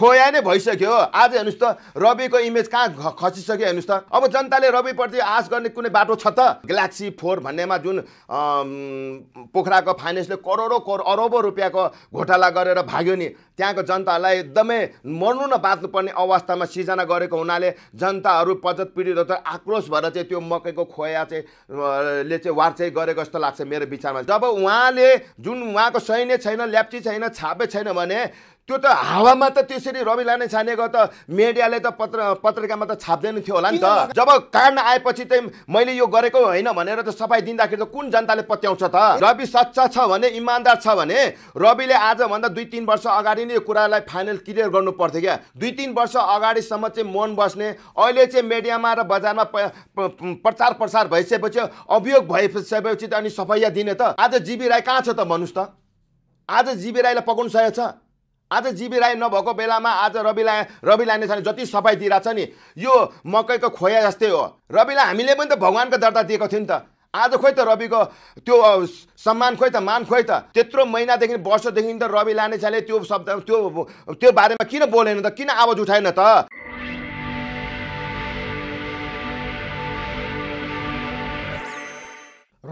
खोया नै भइसक्यो आज हेर्नुहोस् त रविको इमेज कहाँ खसिसक्यो हेर्नुहोस् त अब जनताले रविप्रति आश गर्ने कुनै बाटो छ त ग्यालेक्सी फोर भन्नेमा जुन पोखराको फाइनेन्सले करोडौँ करोड अरबौँ रुपियाँको घोटाला गरेर भाग्यो नि त्यहाँको जनताहरूलाई एकदमै मर्नु न बाँच्नुपर्ने अवस्थामा सिर्जना गरेको हुनाले जनताहरू पजत पीडितहरू आक्रोश भएर चाहिँ त्यो मकैको खोया चाहिँ ले चाहिँ वार चाहिँ गरेको जस्तो लाग्छ मेरो विचारमा जब उहाँले जुन उहाँको सैन्य छैन ल्याप्ची छैन छापे छैन भने त्यो त हावामा त त्यसरी रवि लाने छानेको त मिडियाले त पत्र पत्रिकामा त छाप्दैन थियो होला नि त जब कारण आएपछि चाहिँ मैले यो गरेको होइन भनेर त सफाइ दिँदाखेरि त कुन जनताले पत्याउँछ त रवि सच्चा छ भने इमान्दार छ भने रविले आजभन्दा दुई तिन वर्ष अगाडि नै यो कुरालाई फाइनल क्लियर गर्नु पर्थ्यो क्या दुई तिन वर्ष अगाडिसम्म चाहिँ मन बस्ने अहिले चाहिँ मिडियामा र बजारमा प्रचार प्रसार भइसकेपछि अभियोग भइसकेपछि त अनि सफाइया दिने त आज जिबी राई कहाँ छ त भन्नुहोस् त आज जिबी राईलाई पकाउनु सकेको छ आज जीबी राई नभएको बेलामा आज रविलाई रवि नै छ जति सफाइ छ नि यो मकैको खोया जस्तै हो रविलाई हामीले पनि त भगवान्को दर्ता दिएको थियौँ नि त आज खोइ त रविको त्यो सम्मान खोइ त मान खोइ त त्यत्रो महिनादेखि वर्षदेखि त रवि लाने लानेछाले त्यो शब्द त्यो त्यो बारेमा किन बोलेन त किन आवाज उठाएन त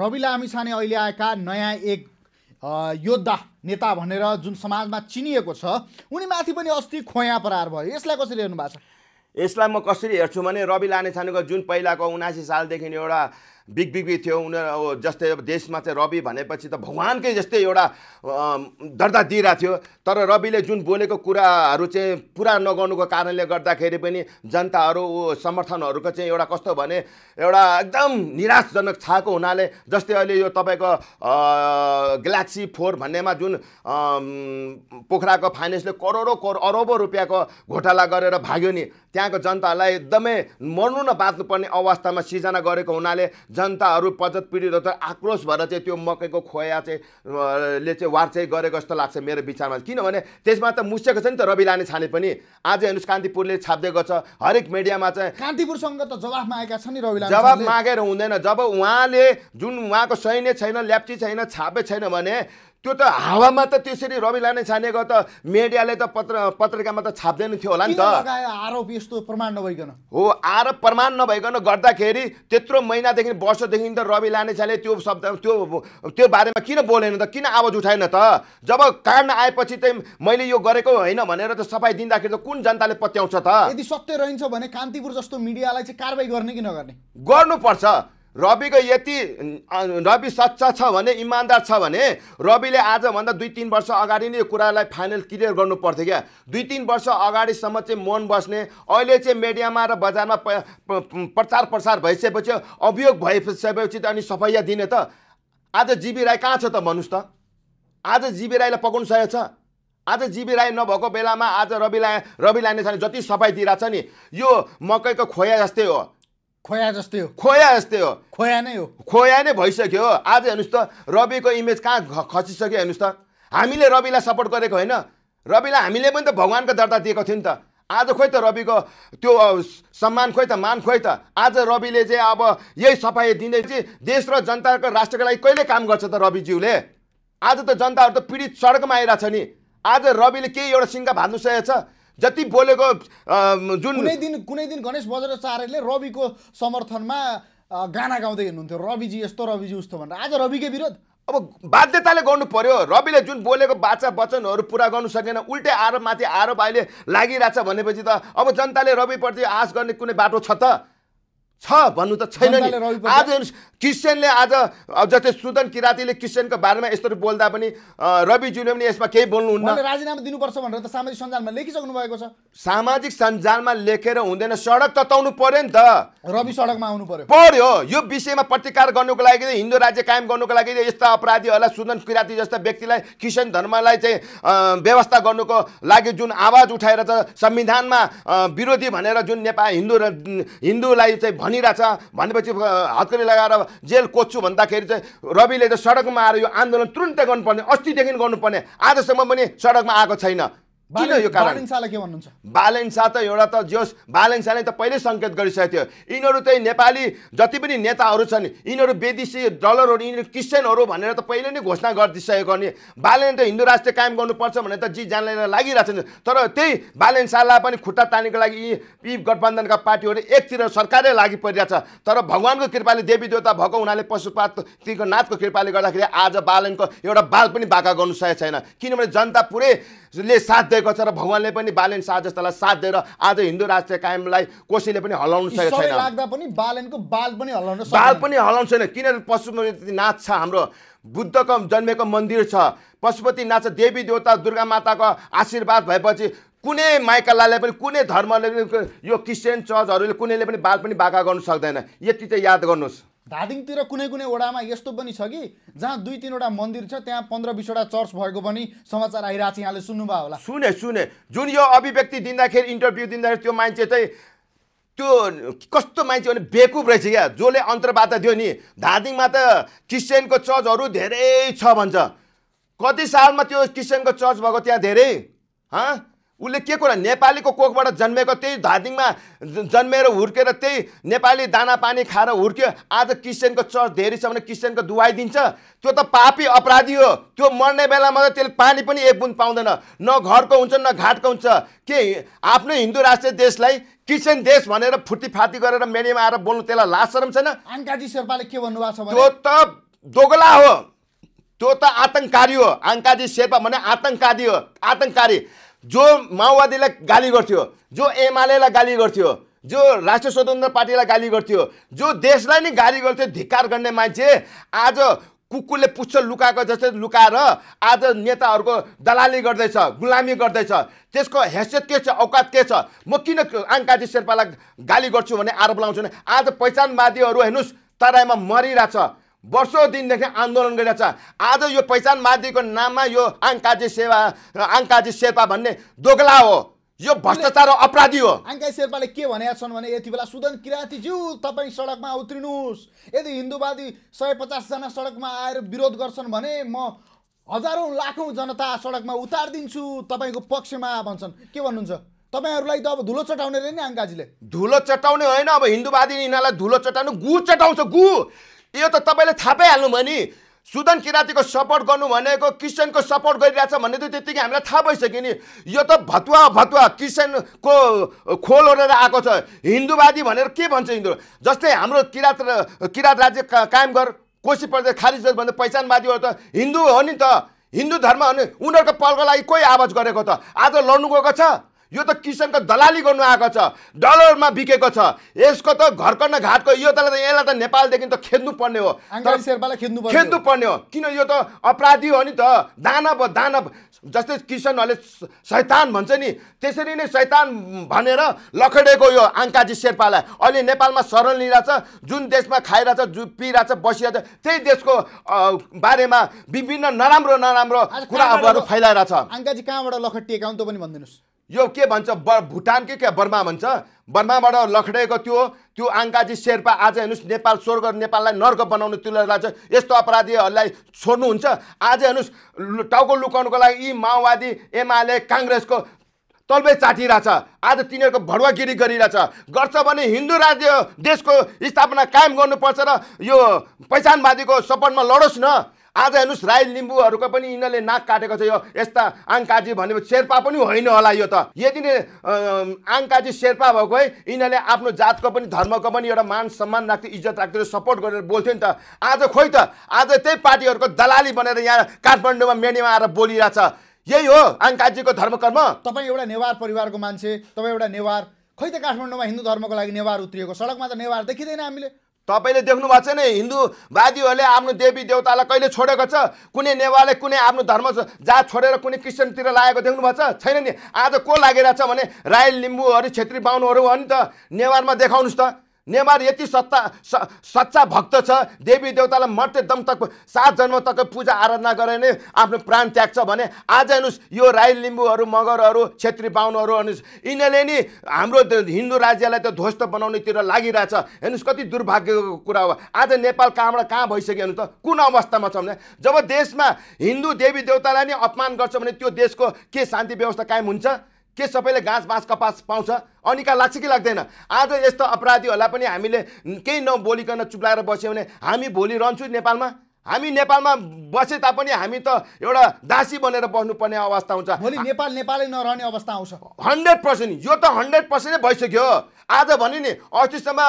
रवि लामिछाने अहिले आएका नयाँ एक योद्धा नेता भनेर जुन समाजमा चिनिएको छ उनीमाथि पनि अस्ति खोया परार भयो यसलाई कसरी हेर्नु भएको छ यसलाई म कसरी हेर्छु भने रवि लानेछानेको जुन पहिलाको उनासी सालदेखि एउटा बिग थियो उनीहरू अब जस्तै अब देशमा चाहिँ रवि भनेपछि त भगवान्कै जस्तै एउटा दर्जा दिइरहेको थियो तर रविले जुन बोलेको कुराहरू चाहिँ पुरा नगर्नुको कारणले गर्दाखेरि पनि जनताहरू समर्थनहरूको चाहिँ एउटा कस्तो भने एउटा एकदम निराशजनक छाएको हुनाले जस्तै अहिले यो तपाईँको ग्यालेक्सी फोर भन्नेमा जुन पोखराको फाइनेन्सले करोडौँ करोड अरबौँ रुपियाँको घोटाला गरेर भाग्यो नि त्यहाँको जनतालाई एकदमै मर्नु न बाँच्नुपर्ने अवस्थामा सिर्जना गरेको हुनाले जनताहरू पचत पीडितहरू त आक्रोश भएर चाहिँ त्यो मकैको खोया चाहिँ ले चाहिँ वार चाहिँ गरेको जस्तो लाग्छ मेरो विचारमा किनभने त्यसमा त मुसेको छ नि त रवि लाने छाने पनि आज हेर्नुहोस् कान्तिपुरले छाप्दै गर्छ हरेक मिडियामा चाहिँ कान्तिपुरसँग त जवाफ मागेका छन् नि रवि जवाफ मागेर हुँदैन जब उहाँले जुन उहाँको सैन्य छैन ल्याप्ची छैन छापे छैन भने त्यो त हावामा त त्यसरी रवि लाने छानेको त मिडियाले त पत्र पत्रिकामा त छाप्दैन थियो होला नि त आरोप यस्तो प्रमाण नभइकन हो आरोप प्रमाण नभइकन गर्दाखेरि त्यत्रो महिनादेखि वर्षदेखि त रवि लाने छाने त्यो शब्द त्यो त्यो बारेमा किन बोलेन त किन आवाज उठाएन त जब काण्ड आएपछि चाहिँ मैले यो गरेको होइन भनेर त सफाई दिँदाखेरि त कुन जनताले पत्याउँछ त यदि सत्य रहन्छ भने कान्तिपुर जस्तो मिडियालाई चाहिँ कारवाही गर्ने कि नगर्ने गर्नुपर्छ रविको यति रवि सच्चा छ भने इमान्दार छ भने रविले आजभन्दा दुई तिन वर्ष अगाडि नै यो कुरालाई फाइनल क्लियर गर्नु पर्थ्यो क्या दुई तिन वर्ष अगाडिसम्म चाहिँ मन बस्ने अहिले चाहिँ मिडियामा र बजारमा प्रचार प्रसार भइसकेपछि अभियोग भइसकेपछि त अनि सफैया दिने त आज जिबी राई कहाँ छ त भन्नुहोस् त आज जिबी राईलाई पकाउनु सकेको छ आज जिबी राई नभएको बेलामा आज रवि ला रवि लाने छ भने जति सफाइ दिइरहेको छ नि यो मकैको खोया जस्तै हो खोया जस्तै हो खोया जस्तै हो खोया नै हो खोया नै भइसक्यो आज हेर्नुहोस् त रविको इमेज कहाँ खसिसक्यो हेर्नुहोस् त हामीले रविलाई सपोर्ट गरेको होइन रविलाई हामीले पनि त भगवान्को दर्ता दिएको थियौँ नि त आज खोइ त रविको त्यो सम्मान खोइ त मान खोइ त आज रविले चाहिँ अब यही सफाइ दिँदै चाहिँ देश र जनताको राष्ट्रको लागि कहिले काम गर्छ त रविज्यूले आज त जनताहरू त पीडित सडकमा आइरहेको छ नि आज रविले केही एउटा सिङ्गा भाँच्नु सकेको छ जति बोलेको जुन कुनै दिन कुनै दिन गणेश बज्राचार्यले रविको समर्थनमा गाना गाउँदै हिँड्नुहुन्थ्यो रविजी यस्तो रविजी उस्तो भनेर आज रविकै विरोध अब बाध्यताले गर्नु पर्यो रविले जुन बोलेको बाचा वचनहरू पुरा गर्नु सकेन उल्टै आरोपमाथि आरोप अहिले लागिरहेछ भनेपछि त अब जनताले रविप्रति आश गर्ने कुनै बाटो छ त छ भन्नु त छैन नि आज क्रिस्चियनले आज जस्तै सुदन किरातीले क्रिस्चियनको बारेमा यस्तो बोल्दा पनि रविज्यूले पनि यसमा केही बोल्नुहुन्न राजीनामा दिनुपर्छ भनेर त सामाजिक सञ्जालमा लेखिसक्नु भएको छ सामाजिक सञ्जालमा लेखेर हुँदैन सडक तताउनु पर्यो नि त रवि सडकमा आउनु पर्यो पर्यो यो विषयमा प्रतिकार गर्नुको लागि हिन्दू राज्य कायम गर्नुको लागि यस्ता अपराधीहरूलाई सुदन किराती जस्ता व्यक्तिलाई क्रिस्चियन धर्मलाई चाहिँ व्यवस्था गर्नुको लागि जुन आवाज उठाएर त संविधानमा विरोधी भनेर जुन नेपाल हिन्दू हिन्दूलाई चाहिँ भनिरहेछ भनेपछि हत्करी लगाएर जेल कोच्छु भन्दाखेरि चाहिँ रविले चाहिँ सडकमा आएर यो आन्दोलन तुरुन्तै गर्नुपर्ने अस्तिदेखि गर्नुपर्ने आजसम्म पनि सडकमा आएको छैन किन यो कारण के भन्नुहुन्छ बालेन्सा त एउटा त जोस् बालेन्साले त पहिल्यै सङ्केत गरिसकेको थियो यिनीहरू चाहिँ नेपाली जति पनि नेताहरू छन् यिनीहरू विदेशी डलरहरू यिनीहरू क्रिस्चियनहरू भनेर त पहिले नै घोषणा गरिदिइसकेको नि बालेन त हिन्दू राष्ट्र कायम गर्नुपर्छ भनेर त जी जानले लागिरहेको छ तर त्यही बालेन्सालाई पनि खुट्टा तानेको लागि यी यी गठबन्धनका पार्टीहरू एकतिर सरकारै लागि परिरहेछ तर भगवान्को कृपाले देवी देवता भएको हुनाले पशुपातिको नाथको कृपाले गर्दाखेरि आज बालनको एउटा बाल पनि बाका गर्नु सकेको छैन किनभने जनता पुरै ले साथ दिएको छ र भगवान्ले पनि बालेन शाह जस्तालाई साथ दिएर आज हिन्दू राष्ट्र कायमलाई कसैले पनि हलाउनु सकेको छैन लाग्दा पनि बालनको बाल पनि हलाउनु बाल पनि हलाउनु छैन किनभने नाच छ हाम्रो बुद्धको जन्मेको मन्दिर छ पशुपति नाच देवी देवता दुर्गा माताको आशीर्वाद भएपछि कुनै माइकालाले पनि कुनै धर्मले पनि यो क्रिस्चियन चर्चहरूले कुनैले पनि बाल पनि बाका गर्नु सक्दैन यति चाहिँ याद गर्नुहोस् धादिङतिर कुनै कुनै वडामा यस्तो पनि छ कि जहाँ दुई तिनवटा मन्दिर छ त्यहाँ पन्ध्र बिसवटा चर्च भएको पनि समाचार आइरहेको छ यहाँले सुन्नुभयो होला सुने सुने जुन यो अभिव्यक्ति दिँदाखेरि इन्टरभ्यू दिँदाखेरि त्यो मान्छे चाहिँ त्यो कस्तो मान्छे भने बेकुब रहेछ क्या जसले अन्तर्वार्ता दियो नि धादिङमा त क्रिस्चियनको चर्चहरू धेरै छ भन्छ कति सालमा त्यो क्रिस्चियनको चर्च भएको त्यहाँ धेरै हँ उसले के कुरा नेपालीको कोखबाट जन्मेको त्यही धादिङमा जन्मेर हुर्केर त्यही नेपाली दाना पानी खाएर हुर्क्यो आज क्रिस्चियनको चर्च धेरै छ भने क्रिस्चियनको दिन्छ त्यो त पापी अपराधी हो त्यो मर्ने बेलामा त त्यसले पानी पनि एक बुन्द पाउँदैन न घरको हुन्छ न घाटको हुन्छ के आफ्नो हिन्दू राष्ट्रिय देशलाई क्रिस्चियन देश भनेर फुर्तीफाती गरेर मेडियामा आएर बोल्नु त्यसलाई लासरम छैन आङ्काजी शेर्पाले के भन्नुभएको छ त्यो त दोगला हो त्यो त आतङ्ककारी हो आङ्काजी शेर्पा भने आतङ्कवादी हो आतङ्ककारी जो माओवादीलाई गाली गर्थ्यो जो एमालेलाई गाली गर्थ्यो जो राष्ट्रिय स्वतन्त्र पार्टीलाई गाली गर्थ्यो जो देशलाई नै गाली गर्थ्यो धिक्कार गर्ने मान्छे आज कुकुरले पुच्छ लुकाएको जस्तै लुकाएर आज नेताहरूको दलाली गर्दैछ गुलामी गर्दैछ त्यसको हैसियत के छ औकात के छ म किन आङ्काजी शेर्पालाई गाली गर्छु भने आरोप लगाउँछु भने आज पहिचानवादीहरू हेर्नुहोस् तराईमा मरिरहेछ वर्षौँ दिनदेखि आन्दोलन छ आज यो पहिचान माध्यमको नाममा यो आङ्काजी सेवा र आङ्काजी शेर्पा भन्ने दोगला हो यो भ्रष्टाचार अपराधी हो आङ्का शेर्पाले के भनेका छन् भने यति बेला सुदन किराँतीज्यू तपाईँ सडकमा उत्रिनुहोस् यदि हिन्दूवादी सय पचासजना सडकमा आएर विरोध गर्छन् भने म हजारौँ लाखौँ जनता सडकमा उतारिदिन्छु तपाईँको पक्षमा भन्छन् के भन्नुहुन्छ तपाईँहरूलाई त अब धुलो चटाउने रहे नि आङ्काजीले धुलो चटाउने होइन अब हिन्दूवादी यिनीहरूलाई धुलो चटाउनु गु चटाउँछ गु यो त तपाईँले थाहा पाइहाल्नु भयो नि सुदन किराँतीको सपोर्ट गर्नु भनेको क्रिस्चियनको सपोर्ट गरिरहेछ भन्ने त त्यतिकै हामीलाई थाहा भइसक्यो नि यो त भतुवा भतुवा क्रिस्चियनको खोल ओढेर आएको छ हिन्दूवादी भनेर के भन्छ हिन्दू जस्तै हाम्रो किराँत किराँत राज्य कायम गर कोसी प्रदेश खारिज भन्दा पहिचानवादीहरू त हिन्दू हो नि त हिन्दू धर्म हो नि उनीहरूको पलको लागि कोही आवाज गरेको त आज लड्नु गएको छ यो त किसानको दलाली गर्नु आएको छ डलरमा बिकेको छ यसको त घरकन्न घाटको यो त यसलाई त नेपालदेखि त खेद्नु पर्ने हो खेद्नु पर्ने हो किन यो त अपराधी हो नि त दानव दानव जस्तै किसानहरूले शैतान भन्छ नि त्यसरी नै शैतान भनेर लखडेको यो आङ्काजी शेर्पालाई अहिले नेपालमा शरण लिइरहेछ जुन देशमा खाइरहेछ जु पिइरहेछ बसिरहेछ त्यही देशको बारेमा विभिन्न नराम्रो नराम्रो कुराहरू फैलाइरहेछ आङ्काजी कहाँबाट लखटिएका हुन् त पनि भनिदिनुहोस् यो के भन्छ ब के क्या बर्मा भन्छ बर्माबाट लखडेको त्यो त्यो आङ्काजी शेर्पा आज हेर्नुहोस् नेपाल स्वर्ग नेपाललाई नर्क बनाउनु त्यसलाई लाग्छ यस्तो अपराधीहरूलाई छोड्नुहुन्छ आज हेर्नुहोस् टाउको लुकाउनुको लागि यी माओवादी एमाले काङ्ग्रेसको तलबै चाटिरहेछ आज तिनीहरूको भडुवागिरी गरिरहेछ गर्छ भने हिन्दू राज्य देशको स्थापना कायम गर्नुपर्छ र यो पहिचानवादीको सपोर्टमा लडोस् न आज हेर्नुहोस् राई लिम्बूहरूको पनि यिनीहरूले नाक काटेको छ यो यस्ता आङकाजी भनेको शेर्पा पनि होइन होला यो त यदि नै आङकाजी शेर्पा भएको है यिनीहरूले आफ्नो जातको पनि धर्मको पनि एउटा मान सम्मान राख्थ्यो इज्जत राख्थ्यो सपोर्ट गरेर बोल्थ्यो नि त आज खोइ त आज त्यही पार्टीहरूको दलाली बनेर यहाँ काठमाडौँमा मेनीमा आएर बोलिरहेछ यही हो आङकाजीको कर्म तपाईँ एउटा नेवार परिवारको मान्छे तपाईँ एउटा नेवार खै त काठमाडौँमा हिन्दू धर्मको लागि नेवार उत्रिएको सडकमा त नेवार देखिँदैन हामीले तपाईँले देख्नु भएको छैन हिन्दूवादीहरूले आफ्नो देवी देवतालाई कहिले छोडेको छ कुनै नेवाले कुनै आफ्नो धर्म जात छोडेर कुनै क्रिस्चियनतिर लागेको देख्नु भएको छ छैन नि आज को लागिरहेछ भने राई लिम्बूहरू छेत्री बाहुनहरू हो नि त नेवारमा देखाउनुहोस् त नेवार यति सत्ता सच्चा भक्त छ देवी देवतालाई मर्ते दम तक सात जन्म तक पूजा आराधना गरे नै आफ्नो प्राण त्याग्छ भने आज हेर्नुहोस् यो राई लिम्बूहरू मगरहरू छेत्री बाहुनहरू हेर्नुहोस् यिनीहरूले नि हाम्रो हिन्दू राज्यलाई त ध्वस्त बनाउनेतिर लागिरहेछ हेर्नुहोस् कति दुर्भाग्यको कुरा हो आज नेपाल कहाँबाट कहाँ भइसक्यो हेर्नु त कुन अवस्थामा छ भने जब देशमा हिन्दू देवी देवतालाई नै अपमान गर्छ भने त्यो देशको के शान्ति व्यवस्था कायम हुन्छ के सबैले घाँस बाँस कपास पाउँछ अनिका लाग्छ कि लाग्दैन आज यस्तो अपराधीहरूलाई पनि हामीले केही नबोलिकन चुप्लाएर बस्यो भने हामी भोलि रहन्छौँ नेपालमा हामी नेपालमा बसे तापनि हामी त एउटा दासी बनेर बस्नुपर्ने अवस्था हुन्छ भोलि नेपाल नेपालै नरहने अवस्था आउँछ हन्ड्रेड पर्सेन्ट यो त हन्ड्रेड पर्सेन्टै भइसक्यो आज भने नि अस्तिसम्म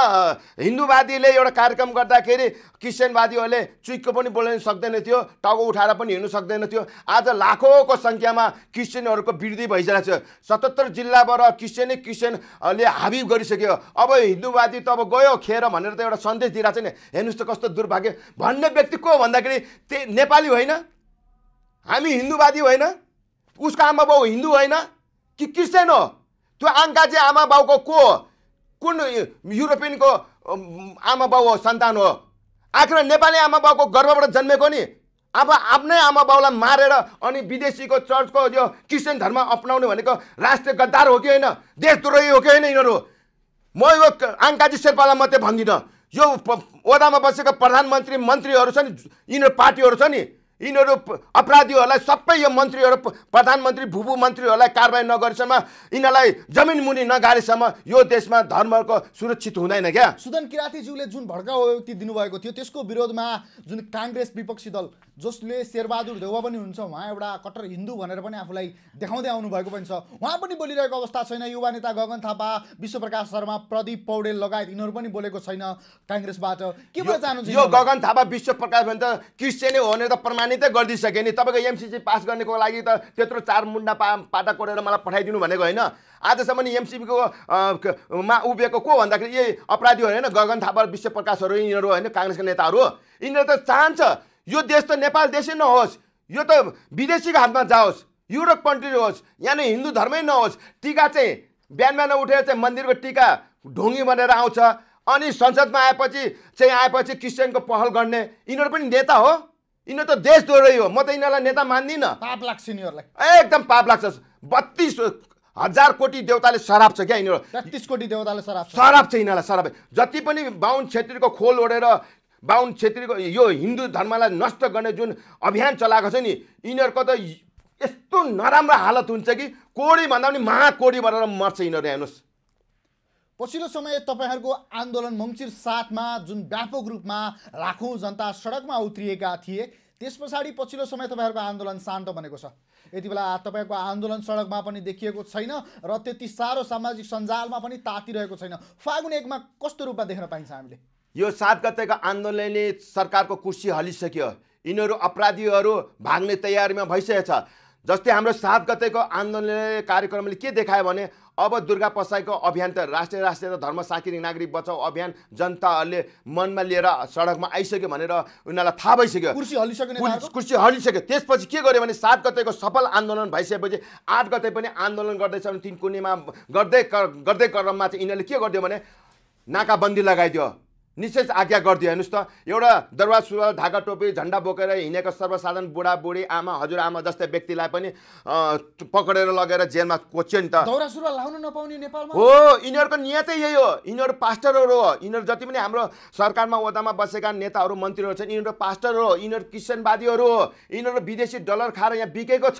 हिन्दूवादीले एउटा कार्यक्रम गर्दाखेरि क्रिस्चियनवादीहरूले चुइक्को पनि बोल्न सक्दैन थियो टाउको उठाएर पनि हिँड्नु सक्दैन थियो आज लाखौँको सङ्ख्यामा क्रिस्चियनहरूको वृद्धि भइसकेको छ सतहत्तर जिल्लाबाट क्रिस्चियनै क्रिस्चियनले हाबी गरिसक्यो अब हिन्दूवादी त अब गयो खेर भनेर त एउटा सन्देश दिइरहेको छ नि हेर्नुहोस् त कस्तो दुर्भाग्य भन्ने व्यक्ति को भन्दाखेरि त्यही नेपाली होइन हामी हिन्दूवादी होइन उसको आमा बाउ हिन्दू होइन कि क्रिस्चियन हो त्यो आङ्का चाहिँ आमा बाउको को हो कुन युरोपियनको आमा बाउ हो सन्तान हो आखिर नेपाली आमा बाउको गर्वबाट जन्मेको नि अब आफ्नै आमा बाउलाई मारेर अनि विदेशीको चर्चको यो क्रिस्चियन धर्म अप्नाउने भनेको राष्ट्रिय गद्दार हो कि होइन देशद्रोही हो कि होइन यिनीहरू म यो आङ्काजी शेर्पालाई मात्रै भन्दिनँ यो ओदामा बसेका प्रधानमन्त्री मन्त्रीहरू नि यिनीहरू पार्टीहरू छ नि यिनीहरू अपराधीहरूलाई सबै यो मन्त्रीहरू प्रधानमन्त्री भूभू मन्त्रीहरूलाई कारवाही नगरेसम्म यिनीहरूलाई जमिन मुनि नगारेसम्म यो देशमा धर्मको सुरक्षित हुँदैन क्या सुदन किराँतीज्यूले जुन भड्काउति दिनुभएको थियो त्यसको विरोधमा जुन काङ्ग्रेस विपक्षी दल जसले शेरबहादुर देउवा पनि हुनुहुन्छ उहाँ एउटा कट्टर हिन्दू भनेर पनि आफूलाई देखाउँदै आउनुभएको पनि छ उहाँ पनि बोलिरहेको अवस्था छैन युवा नेता गगन थापा विश्वप्रकाश शर्मा प्रदीप पौडेल लगायत यिनीहरू पनि बोलेको छैन काङ्ग्रेसबाट के भन्न चाहनुहुन्छ यो गगन थापा विश्वप्रकाश भने त क्रिस्चियनै हो भने त प्रमाण लगानी त गरिदिइसकेँ नि तपाईँको एमसिसी पास गर्नेको लागि त त्यत्रो चार मुन्डा पा पाटा कोरेर मलाई पठाइदिनु भनेको होइन आजसम्म एमसिपीको मा उभिएको को भन्दाखेरि यही अपराधीहरू होइन गगन थापा विश्व प्रकाशहरू यिनीहरू होइन काङ्ग्रेसका नेताहरू यिनीहरू त चाहन्छ यो देश त नेपाल देशै नहोस् यो त विदेशीको हातमा जाओस् युरोप कन्ट्री होस् यहाँनिर हिन्दू धर्मै नहोस् टिका चाहिँ बिहान बिहान उठेर चाहिँ मन्दिरको टिका ढुङ्गी बनेर आउँछ अनि संसदमा आएपछि चाहिँ आएपछि क्रिस्चियनको पहल गर्ने यिनीहरू पनि नेता हो यिनीहरू त देश दोहोऱ्यो हो म त यिनीहरूलाई नेता मान्दिनँ पाप लाग्छ यिनीहरूलाई एकदम पाप लाग्छ बत्तिस हजार कोटी देउताले सराप छ क्या यिनीहरू बत्तिस कोटी देउताले सराप सराप छ यिनीहरूलाई सराप जति पनि बाहुन छेत्रीको खोल ओढेर बाहुन छेत्रीको यो हिन्दू धर्मलाई नष्ट गर्ने जुन अभियान चलाएको छ नि यिनीहरूको त यस्तो नराम्रो हालत हुन्छ कि कोडी भन्दा पनि महाकोडी भनेर मर्छ यिनीहरू हेर्नुहोस् पछिल्लो समय तपाईँहरूको आन्दोलन मङ्सिर साथमा जुन व्यापक रूपमा लाखौँ जनता सडकमा उत्रिएका थिए त्यस पछाडि पछिल्लो समय तपाईँहरूको आन्दोलन शान्त बनेको छ यति बेला तपाईँको आन्दोलन सडकमा पनि देखिएको छैन र त्यति साह्रो सामाजिक सञ्जालमा पनि तातिरहेको छैन फागुन एकमा कस्तो रूपमा देख्न पाइन्छ हामीले यो सात गतेको आन्दोलनले सरकारको कुर्सी हलिसक्यो यिनीहरू अपराधीहरू भाग्ने तयारीमा भइसकेको छ जस्तै हाम्रो सात गतेको आन्दोलनले कार्यक्रमले के देखायो भने अब दुर्गा पसाईको अभियान त राष्ट्रिय राष्ट्रिय धर्म साकिरी नागरिक बचाउ अभियान जनताहरूले मनमा लिएर सडकमा आइसक्यो भनेर उनीहरूलाई थाहा भइसक्यो कुर्सी हलिसक्यो कुर्सी हलिसक्यो त्यसपछि के गर्यो भने सात गतेको सफल आन्दोलन भइसकेपछि आठ गते पनि आन्दोलन गर्दैछ भने तिन कुनेमा गर्दै गर्दै क्रममा चाहिँ यिनीहरूले के गरिदियो भने नाकाबन्दी लगाइदियो निषेध आज्ञा गरिदियो हेर्नुहोस् त एउटा दरबार सुरुवाल ढाका टोपी झन्डा बोकेर हिँडेको सर्वसाधारण बुढाबुढी आमा हजुरआमा जस्तै व्यक्तिलाई पनि पक्रेर लगेर जेलमा कोच्यो नि त दौरा लाउन नपाउने नेपालमा हो यिनीहरूको नियतै यही हो यिनीहरू पास्टरहरू हो यिनीहरू जति पनि हाम्रो सरकारमा ओदामा बसेका नेताहरू मन्त्रीहरू छन् यिनीहरू पास्टर हो यिनीहरू क्रिस्चियनवादीहरू हो यिनीहरू विदेशी डलर खाएर यहाँ बिकेको छ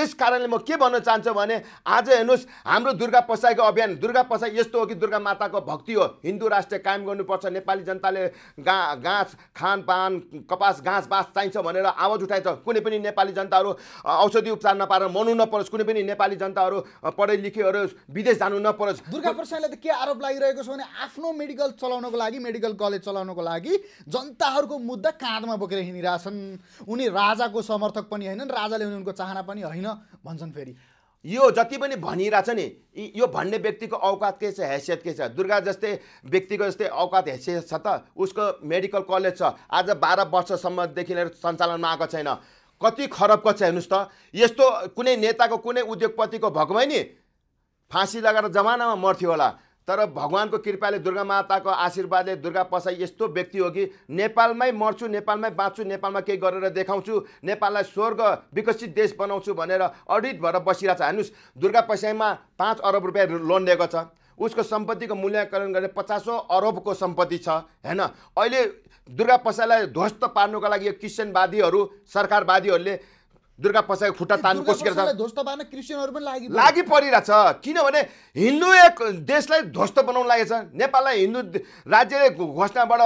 त्यस कारणले म के भन्न चाहन्छु भने आज हेर्नुहोस् हाम्रो दुर्गा पसाईको अभियान दुर्गा पसाई यस्तो हो कि दुर्गा माताको भक्ति हो हिन्दू राष्ट्र कायम गर्नुपर्छ नेपाल नेपाली जनताले गा गाँस खानपान कपास घाँस बाँस चाहिन्छ भनेर आवाज उठाएछ कुनै पनि नेपाली जनताहरू औषधि उपचार नपाएर मर्नु नपरोस् कुनै पनि नेपाली जनताहरू पढे लेखेहरू विदेश जानु नपरोस् दुर्गा प्रसादलाई त के आरोप लागिरहेको छ भने आफ्नो मेडिकल चलाउनको लागि मेडिकल कलेज चलाउनको लागि जनताहरूको मुद्दा काँधमा बोकेर हिँडिरहेछन् उनी राजाको समर्थक पनि होइनन् राजाले उनको चाहना पनि होइन भन्छन् फेरि यो जति पनि भनिरहेछ नि यो भन्ने व्यक्तिको औकात के छ हैसियत के छ दुर्गा जस्तै व्यक्तिको जस्तै औकात हैसियत छ त उसको मेडिकल कलेज छ आज बाह्र वर्षसम्मदेखि लिएर सञ्चालनमा आएको छैन कति खरबको छ हेर्नुहोस् त यस्तो कुनै नेताको कुनै उद्योगपतिको भएको भए नि फाँसी लगाएर जमानामा मर्थ्यो होला तर भगवान्को कृपाले दुर्गा माताको आशीर्वादले दुर्गा पसाई यस्तो व्यक्ति हो कि नेपालमै मर्छु नेपालमै बाँच्छु नेपालमा केही गरेर देखाउँछु नेपाललाई स्वर्ग विकसित देश बनाउँछु भनेर अडिट भएर बसिरहेको छ हेर्नुहोस् दुर्गा पसाईमा पाँच अरब रुपियाँ लोन लिएको छ उसको सम्पत्तिको मूल्याङ्कन गर्ने पचासौँ अरबको सम्पत्ति छ होइन अहिले दुर्गा पसाईलाई ध्वस्त पार्नुको लागि यो क्रिस्चियनवादीहरू सरकारवादीहरूले दुर्गा पसाएको खुट्टा तान्नु कोसिस ध्वस्त पार्न पनि लागि लागि परिरहेछ किनभने हिन्दू एक देशलाई ध्वस्त बनाउनु लागेको छ नेपाललाई हिन्दू राज्यले घोषणाबाट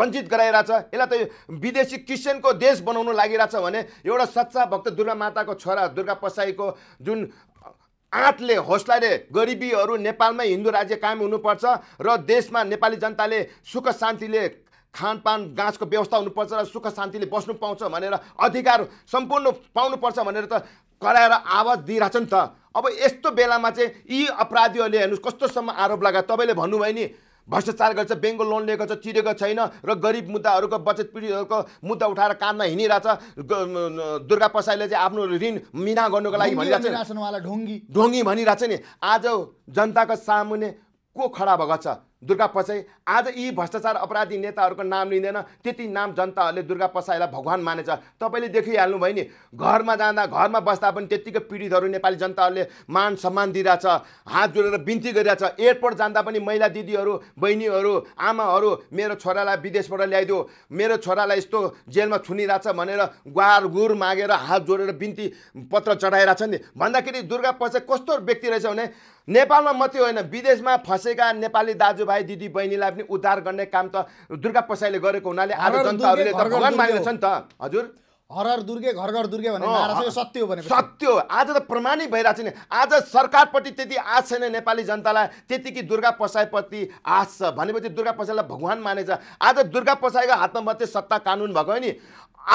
वञ्चित गराइरहेछ यसलाई त विदेशी क्रिस्चियनको देश बनाउनु लागिरहेछ भने एउटा सच्चा भक्त दुर्गा माताको छोरा दुर्गा पसाईको जुन आँटले हौसलाले गरिबीहरू नेपालमै हिन्दू राज्य कायम हुनुपर्छ र देशमा नेपाली जनताले सुख शान्तिले खानपान गाँसको व्यवस्था हुनुपर्छ र सुख शान्तिले बस्नु पाउँछ भनेर अधिकार सम्पूर्ण पाउनुपर्छ भनेर त कराएर आवाज दिइरहेछ नि त अब यस्तो बेलामा चाहिँ यी अपराधीहरूले हेर्नुहोस् कस्तोसम्म आरोप लगाए तपाईँले भन्नुभयो नि भ्रष्टाचार गर्छ बेङ्गो लोन लिएको छ चिरेको छैन र गरिब मुद्दाहरूको बचत पीडितहरूको मुद्दा उठाएर कानमा हिँडिरहेछ दुर्गा पसाईले चाहिँ आफ्नो ऋण मिना गर्नुको लागि भनिरहेछ ढोङ्गी ढोङ्गी भनिरहेछ नि आज जनताको सामुने को खडा भएको छ दुर्गा पसाई आज यी भ्रष्टाचार अपराधी नेताहरूको नाम लिँदैन त्यति नाम जनताहरूले दुर्गा पसाईलाई भगवान् मानेछ तपाईँले भयो नि घरमा जाँदा घरमा बस्दा पनि त्यत्तिकै पीडितहरू नेपाली जनताहरूले मान सम्मान दिइरहेछ हात जोडेर बिन्ती गरिरहेछ एयरपोर्ट जाँदा पनि महिला दिदीहरू बहिनीहरू आमाहरू मेरो छोरालाई विदेशबाट ल्याइदियो मेरो छोरालाई यस्तो जेलमा छुनिरहेछ भनेर गुहार गुर मागेर हात जोडेर बिन्ती पत्र चढाइरहेछ नि भन्दाखेरि दुर्गा पसाई कस्तो व्यक्ति रहेछ भने नेपालमा मात्रै होइन विदेशमा फँसेका नेपाली दाजु भाइ दिदी बहिनीलाई पनि उद्धार गर्ने काम त दुर्गा पसाईले गरेको हुनाले आज जनताहरूले त भगवान् नि त हजुर हरहर दुर्गे घर घर दुर्गे भन्ने सत्य हो भने सत्य हो आज त प्रमाणित भइरहेको छ नि आज सरकारपट्टि त्यति आश छैन नेपाली जनतालाई त्यतिकै दुर्गा पसाईप्रति आश छ भनेपछि दुर्गा पसाईलाई भगवान् मानेछ आज दुर्गा पसाईको हातमा मात्रै सत्ता कानुन भएको नि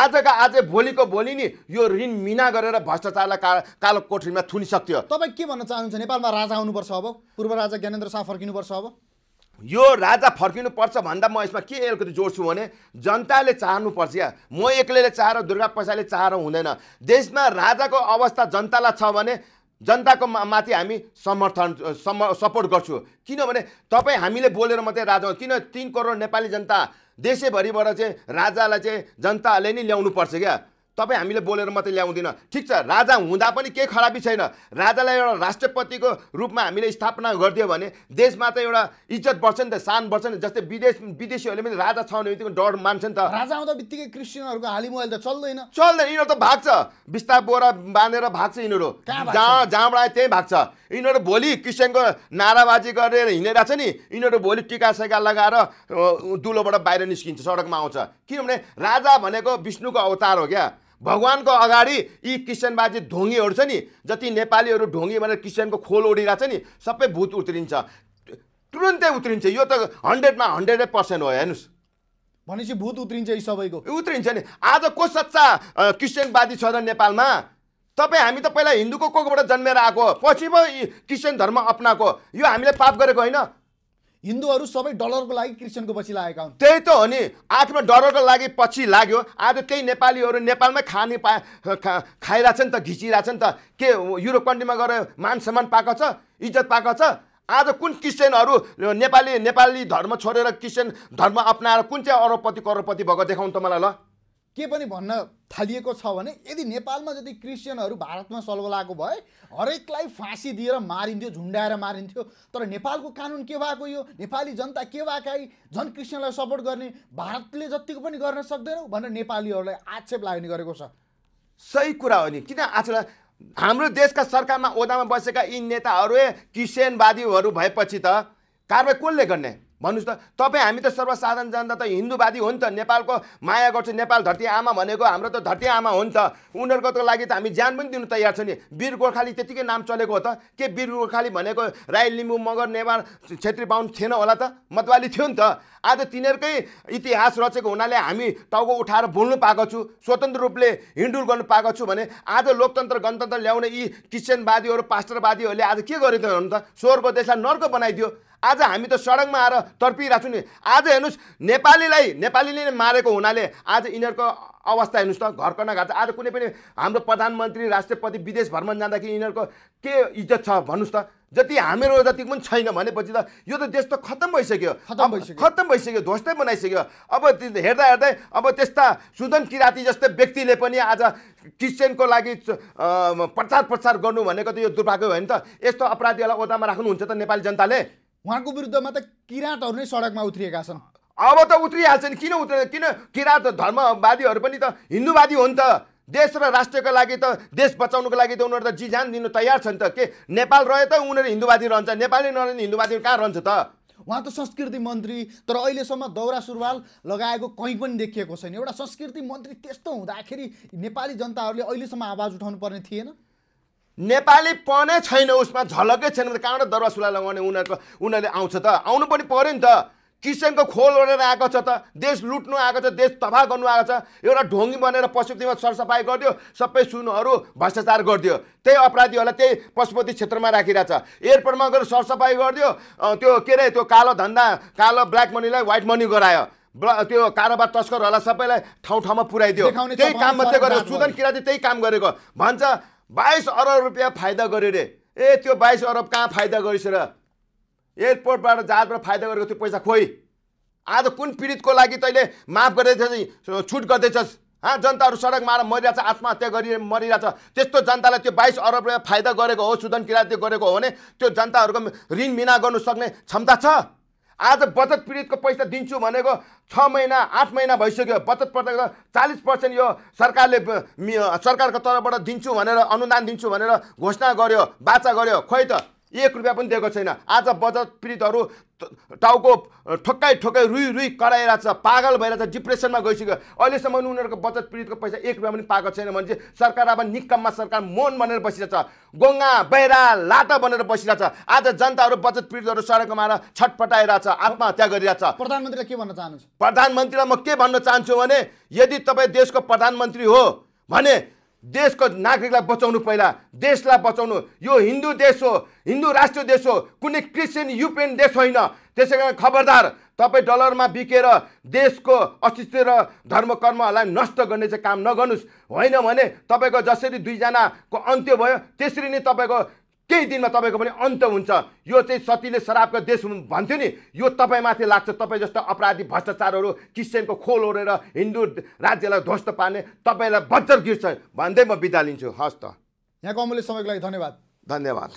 आजका आज भोलिको भोलि नि यो ऋण मिना गरेर भ्रष्टाचारलाई का कालो कोठरीमा थुनिसक्थ्यो तपाईँ के भन्न चाहनुहुन्छ नेपालमा राजा आउनुपर्छ अब पूर्व राजा ज्ञानेन्द्र शाह फर्किनुपर्छ अब यो राजा फर्किनुपर्छ भन्दा म यसमा के अलिकति जोड्छु भने जनताले चाहनुपर्छ या म एक्लैले चाहेर दुर्गा पैसाले चाहेर हुँदैन देशमा राजाको अवस्था जनतालाई छ भने जनताको माथि हामी समर्थन सम सपोर्ट गर्छु किनभने तपाईँ हामीले बोलेर मात्रै राजा किन तिन करोड नेपाली जनता देशैभरिबाट चाहिँ राजालाई चाहिँ जनताले नै ल्याउनु पर्छ क्या तपाईँ हामीले बोलेर मात्रै ल्याउँदिन ठिक छ राजा हुँदा पनि केही खराबी छैन राजालाई एउटा राष्ट्रपतिको रूपमा हामीले स्थापना गरिदियो भने देशमा त एउटा इज्जत बढ्छ नि त शान बढ्छ नि जस्तै विदेश विदेशीहरूले पनि राजा छ भने बित्तिकै डर मान्छ नि त राजा आउँदा बित्तिकै क्रिस्चियनहरूको हालिमोबाइल त चल्दैन चल्दैन यिनीहरू त भाग्छ बिस्तार बोरा बाँधेर भाग्छ यिनीहरू जहाँ जहाँबाट आयो त्यहीँ भाग्छ यिनीहरू भोलि क्रिस्चियनको नाराबाजी गरेर हिँडिरहेको छ नि यिनीहरू भोलि टिका सेका लगाएर दुलोबाट बाहिर निस्किन्छ सडकमा आउँछ किनभने राजा भनेको विष्णुको अवतार हो क्या भगवान्को अगाडि यी किसनबाजी ढोङ्गीहरू छ नि जति नेपालीहरू ढोङ्गी भनेर क्रिस्चियनको खोल ओडिरहेको छ नि सबै भूत उत्रिन्छ तुरुन्तै उत्रिन्छ यो त हन्ड्रेडमा हन्ड्रेडै पर्सेन्ट हो हेर्नुहोस् भनेपछि भूत उत्रिन्छ यी सबैको उत्रिन्छ नि आज को सच्चा क्रिस्चियनवादी छ र नेपालमा तपाईँ हामी त पहिला हिन्दूको कोबाट जन्मेर आएको पछि पो क्रिस्चियन धर्म अप्नाएको यो हामीले पाप गरेको होइन हिन्दूहरू सबै डलरको लागि क्रिस्चियनको पछि लागेका हुन् त्यही त हो नि आठमा डलरको लागि पछि लाग्यो आज केही नेपालीहरू नेपालमै खाने पा खा खाइरहेछन् त घिचिरहेछन् त के युरोप कन्ट्रीमा गएर मान सम्मान पाएको छ इज्जत पाएको छ आज कुन क्रिस्चियनहरू नेपाली नेपाली धर्म छोडेर क्रिस्चियन धर्म अप्नाएर कुन चाहिँ अरबपति करोडपति भएको देखाउनु त मलाई ल के पनि भन्न थालिएको छ भने यदि नेपालमा जति क्रिस्चियनहरू भारतमा सल्भ भए हरेकलाई फाँसी दिएर मारिन्थ्यो झुन्डाएर मारिन्थ्यो तर नेपालको कानुन के भएको यो नेपाली जनता के भएकाई झन् क्रिस्चियनलाई सपोर्ट गर्ने भारतले जतिको पनि गर्न सक्दैनौँ भनेर नेपालीहरूलाई आक्षेप लाग्ने गरेको छ सही कुरा हो नि किन आज हाम्रो देशका सरकारमा ओदामा बसेका यी नेताहरू क्रिस्चियनवादीहरू भएपछि त कारवाही कसले गर्ने भन्नुहोस् त तपाईँ हामी त सर्वसाधारण जनता त हिन्दूवादी हो नि त नेपालको माया गर्छ नेपाल धरती आमा भनेको हाम्रो त धरती आमा हो नि त उनीहरूको लागि त हामी ज्यान पनि दिनु तयार छ नि वीर गोर्खाली त्यतिकै नाम चलेको हो त के वीर गोर्खाली भनेको राई लिम्बू मगर नेवार छेत्री बाहुन थिएन होला त मतवाली थियो नि त आज तिनीहरूकै इतिहास रचेको हुनाले हामी टाउको उठाएर बोल्नु पाएको छु स्वतन्त्र रूपले हिँडुल गर्नु पाएको छु भने आज लोकतन्त्र गणतन्त्र ल्याउने यी क्रिस्चियनवादीहरू पास्टरवादीहरूले आज के गरिदियो त त स्वरको देशलाई नर्को बनाइदियो आज हामी त सडकमा आएर तर्पिरहेको छौँ नि आज हेर्नुहोस् नेपालीलाई नेपालीले मारेको हुनाले आज यिनीहरूको अवस्था हेर्नुहोस् त घरकर्न घाट आज कुनै पनि हाम्रो प्रधानमन्त्री राष्ट्रपति विदेश भ्रमण जाँदाखेरि यिनीहरूको के इज्जत छ भन्नुहोस् त जति हामीहरू जति पनि छैन भनेपछि त यो त देश त खत्तम भइसक्यो खत्तम भइसक्यो खत्तम भइसक्यो ध्वस्तै बनाइसक्यो अब हेर्दा हेर्दै अब त्यस्ता सुदन किराती जस्तै व्यक्तिले पनि आज क्रिस्चियनको लागि प्रचार प्रसार गर्नु भनेको त यो दुर्भाग्य हो नि त यस्तो अपराधीहरूलाई ओदामा राख्नुहुन्छ त नेपाली जनताले उहाँको विरुद्धमा त किराँतहरू नै सडकमा उत्रिएका छन् अब त उत्रिहाल्छन् किन उत्र किन किराँत धर्मवादीहरू पनि त हिन्दूवादी हो नि त देश र राष्ट्रको लागि त देश बचाउनुको लागि त उनीहरू त जी जान दिनु तयार छन् त के नेपाल रहे त उनीहरू हिन्दूवादी रहन्छ नेपाली नरहने हिन्दूवादी कहाँ रहन्छ त उहाँ त संस्कृति मन्त्री तर अहिलेसम्म दौरा सुरुवाल लगाएको कहीँ पनि देखिएको छैन एउटा संस्कृति मन्त्री त्यस्तो हुँदाखेरि नेपाली जनताहरूले अहिलेसम्म आवाज उठाउनु पर्ने थिएन नेपाली पने छैन उसमा झलकै छैन भने कहाँबाट दरुवा सुला लगाउने उनीहरूको उनीहरूले आउँछ त आउनु पनि पऱ्यो नि त किसानको खोल ओढेर आएको छ त देश लुट्नु आएको छ देश तबाह गर्नु आएको छ एउटा ढोङ्गी बनेर पशुपतिमा सरसफाइ गरिदियो सबै सुनहरू भ्रष्टाचार गरिदियो त्यही अपराधीहरूलाई त्यही पशुपति क्षेत्रमा राखिरहेछ एयरपोर्टमा गएर सरसफाइ गरिदियो त्यो के अरे त्यो कालो धन्दा कालो ब्ल्याक मनीलाई व्हाइट मनी गरायो त्यो कारोबार तस्करहरूलाई सबैलाई ठाउँ ठाउँमा पुऱ्याइदियो त्यही काम मात्रै गरेको सुदन किराती त्यही काम गरेको भन्छ बाइस अरब रुपियाँ फाइदा गऱ्यो अरे ए त्यो बाइस अरब कहाँ फाइदा गरिस एयरपोर्टबाट जहाजबाट फाइदा गरेको त्यो पैसा खोइ आज कुन पीडितको लागि तैँले माफ नि छुट गर्दैछस् हाँ जनताहरू सडक सडकमा मरिरहेछ आत्महत्या गरि मरिरहेछ त्यस्तो जनतालाई त्यो बाइस अरब रुपियाँ फाइदा गरेको हो सुदन किराँती गरेको हो भने त्यो जनताहरूको ऋण बिना गर्नु सक्ने क्षमता छ आज बचत पीडितको पैसा दिन्छु भनेको छ महिना आठ महिना भइसक्यो बचत पर्दा चालिस पर्सेन्ट यो सरकारले सरकारको तर्फबाट दिन्छु भनेर अनुदान दिन्छु भनेर घोषणा गर्यो बाचा गर्यो खोइ त एक रुपियाँ पनि दिएको छैन आज बजट पीडितहरू टाउको ठोक्काइ ठोक्काइ रुई रुई कराइरहेको छ पागल भइरहेछ डिप्रेसनमा गइसक्यो अहिलेसम्म उनीहरूको बचत पीडितको पैसा एक रुपियाँ पनि पाएको छैन भने चाहिँ सरकार अब निकममा सरकार मौन भनेर बसिरहेछ गोङ्गा बहिरा लाटा बनेर बसिरहेछ आज जनताहरू बचत पीडितहरू सडकमा आएर छटपटाइरहेछ आत्महत्या गरिरहेछ प्रधानमन्त्रीलाई के भन्न चाहनुहुन्छ प्रधानमन्त्रीलाई म के भन्न चाहन्छु भने यदि तपाईँ देशको प्रधानमन्त्री हो भने देशको नागरिकलाई बचाउनु पहिला देशलाई बचाउनु यो हिन्दू देश हो हिन्दू राष्ट्र देश हो कुनै क्रिस्चियन युक्रेन देश होइन त्यसै कारण खबरदार तपाईँ डलरमा बिकेर देशको अस्तित्व र धर्म धर्मकर्महरूलाई नष्ट गर्ने चाहिँ काम नगर्नुहोस् होइन भने तपाईँको जसरी दुईजनाको अन्त्य भयो त्यसरी नै तपाईँको केही दिनमा तपाईँको पनि अन्त हुन्छ यो चाहिँ सतीले शराबको देश भन्थ्यो नि यो तपाईँमाथि लाग्छ तपाईँ जस्तो अपराधी भ्रष्टाचारहरू क्रिस्चियनको खोल ओरेर हिन्दू राज्यलाई ध्वस्त पार्ने तपाईँलाई बज्जर गिर्छ भन्दै म बिदा लिन्छु हस् त यहाँको अमूल्य समयको लागि धन्यवाद धन्यवाद